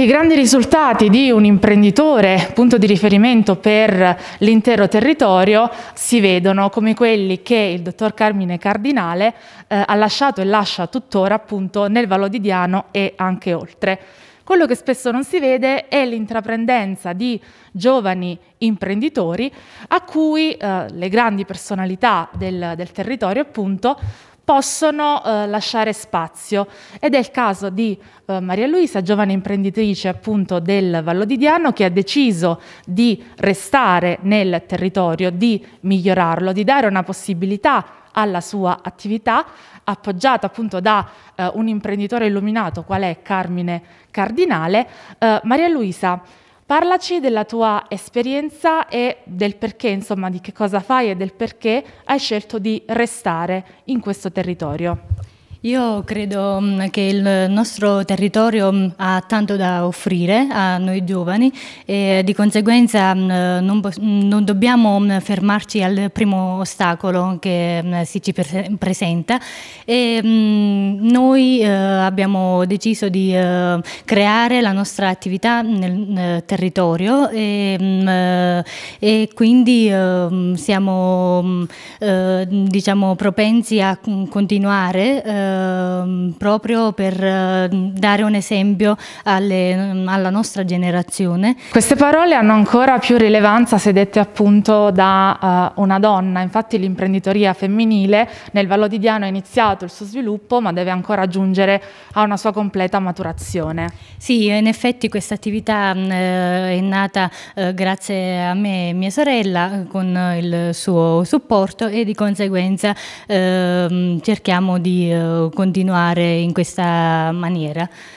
I grandi risultati di un imprenditore, punto di riferimento per l'intero territorio, si vedono come quelli che il dottor Carmine Cardinale eh, ha lasciato e lascia tuttora appunto nel Valodidiano e anche oltre. Quello che spesso non si vede è l'intraprendenza di giovani imprenditori a cui eh, le grandi personalità del, del territorio appunto possono eh, lasciare spazio ed è il caso di eh, Maria Luisa, giovane imprenditrice appunto del Vallo di Diano che ha deciso di restare nel territorio, di migliorarlo, di dare una possibilità alla sua attività, appoggiata appunto da eh, un imprenditore illuminato qual è Carmine Cardinale. Eh, Maria Luisa, Parlaci della tua esperienza e del perché, insomma, di che cosa fai e del perché hai scelto di restare in questo territorio. Io credo mm, che il nostro territorio mm, ha tanto da offrire a noi giovani e eh, di conseguenza mm, eh, non, non dobbiamo fermarci al primo ostacolo che si ci presenta e noi eh, abbiamo deciso di eh, creare la nostra attività nel, nel territorio e, mh, mm, eh, e quindi eh, siamo mm, eh, diciamo propensi a continuare ehm, proprio per eh, dare un esempio alle, mm, alla nostra generazione. Queste parole hanno ancora più rilevanza se dette appunto da uh, una donna, infatti l'imprenditoria femminile nel Vallodidiano è iniziato il suo sviluppo ma deve deve ancora giungere a una sua completa maturazione. Sì, in effetti questa attività eh, è nata eh, grazie a me e mia sorella eh, con il suo supporto e di conseguenza eh, cerchiamo di eh, continuare in questa maniera.